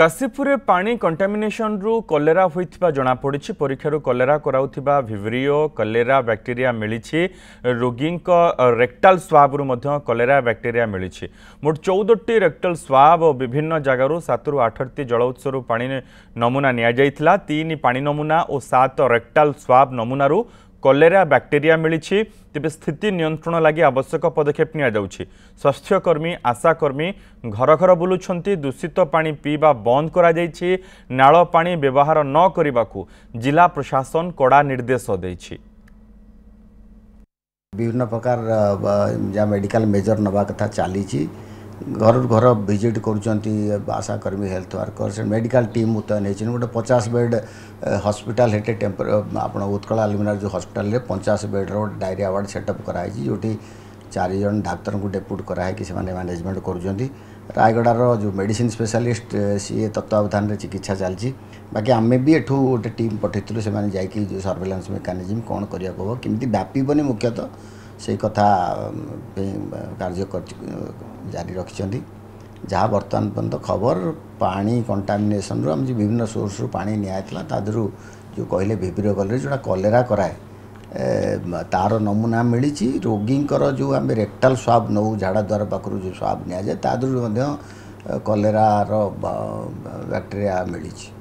কাশিপুরে পাণি কন্টামিনেসন্রু cholera হয়েছে জনাপড়ি পরীক্ষার কলেরা করাউথিবা ভিভ্রিও কলেরা ব্যাকটেরিয়া মিছে রোগীঙ্ক রেকটাল স্বাব্রু কলেরা ব্যাকটেরিয়া মিছে মোট চৌদটি রেকটাল স্বাব ও বিভিন্ন জায়গার সাতরু আঠটি জল উৎসর পাণি নমুনা নিয়া যাই তিন পাণি নমুনা ও সাত রেকটাল স্বাব নমুনার କଲେରା ବ୍ୟାକ୍ଟେରିଆ ମିଳିଛି ତେବେ ସ୍ଥିତି ନିୟନ୍ତ୍ରଣ ଲାଗି ଆବଶ୍ୟକ ପଦକ୍ଷେପ ନିଆଯାଉଛି ସ୍ୱାସ୍ଥ୍ୟକର୍ମୀ ଆଶାକର୍ମୀ ଘର ଘର ବୁଲୁଛନ୍ତି ଦୂଷିତ ପାଣି ପିଇବା ବନ୍ଦ କରାଯାଇଛି ନାଳ ପାଣି ବ୍ୟବହାର ନ କରିବାକୁ ଜିଲ୍ଲା ପ୍ରଶାସନ କଡ଼ା ନିର୍ଦ୍ଦେଶ ଦେଇଛି ବିଭିନ୍ନ ପ୍ରକାର ଯାହା ମେଡ଼ିକାଲ ମେଜର ନେବା କଥା ଚାଲିଛି ଘରରୁ ଘର ଭିଜିଟ୍ କରୁଛନ୍ତି ଆଶାକର୍ମୀ ହେଲ୍ଥ ୱାର୍କର ସେ ମେଡ଼ିକାଲ ଟିମ୍ ମୁତୟନ ହେଇଛନ୍ତି ଗୋଟେ ପଚାଶ ବେଡ୍ ହସ୍ପିଟାଲ ହେଠି ଟେମ୍ପର ଆପଣ ଉତ୍କଳ ଆଲମିନାର ଯେଉଁ ହସ୍ପିଟାଲରେ ପଚାଶ ବେଡ୍ର ଗୋଟେ ଡାଇରିଆ ୱାର୍ଡ଼ ସେଟଅପ୍ କରାହେଇଛି ଯେଉଁଠି ଚାରିଜଣ ଡାକ୍ତରଙ୍କୁ ଡେପୁଟ୍ କରାହେଇକି ସେମାନେ ମ୍ୟାନେଜମେଣ୍ଟ କରୁଛନ୍ତି ରାୟଗଡ଼ାର ଯେଉଁ ମେଡ଼ିସିନ ସ୍ପେଶାଲିଷ୍ଟ ସିଏ ତତ୍ତ୍ୱାବଧାନରେ ଚିକିତ୍ସା ଚାଲିଛି ବାକି ଆମେ ବି ଏଠୁ ଗୋଟେ ଟିମ୍ ପଠାଇଥିଲୁ ସେମାନେ ଯାଇକି ଯେଉଁ ସର୍ଭେଲାନ୍ସ ମେକାନିଜିମ୍ କ'ଣ କରିବାକୁ ହେବ କେମିତି ବ୍ୟାପିବନି ମୁଖ୍ୟତଃ সেই কথা କାର୍ଯ୍ୟ ଜାରି ରଖିଛନ୍ତି ଯାହା ବର୍ତ୍ତମାନ ପର୍ଯ୍ୟନ୍ତ ଖବର ପାଣି କଣ୍ଟାମିନେସନ୍ରୁ ଆମେ ଯେଉଁ ବିଭିନ୍ନ ସୋର୍ସରୁ ପାଣି ନିଆହେଇଥିଲା ତା ଦେହରୁ ଯେଉଁ କହିଲେ ଭିବିର କଲେଜ ଯେଉଁଟା କଲେରା କରାଏ ତାର ନମୁନା ମିଳିଛି ରୋଗୀଙ୍କର ଯେଉଁ ଆମେ ରେକ୍ଟାଲ୍ ସ୍ୱାବ୍ ନେଉ ଝାଡ଼ାଦ୍ୱାର ପାଖରୁ ଯେଉଁ ସ୍ୱାବ୍ ନିଆଯାଏ ତା ଦେହରୁ ମଧ୍ୟ କଲେରାର ବ୍ୟାକ୍ଟେରିଆ ମିଳିଛି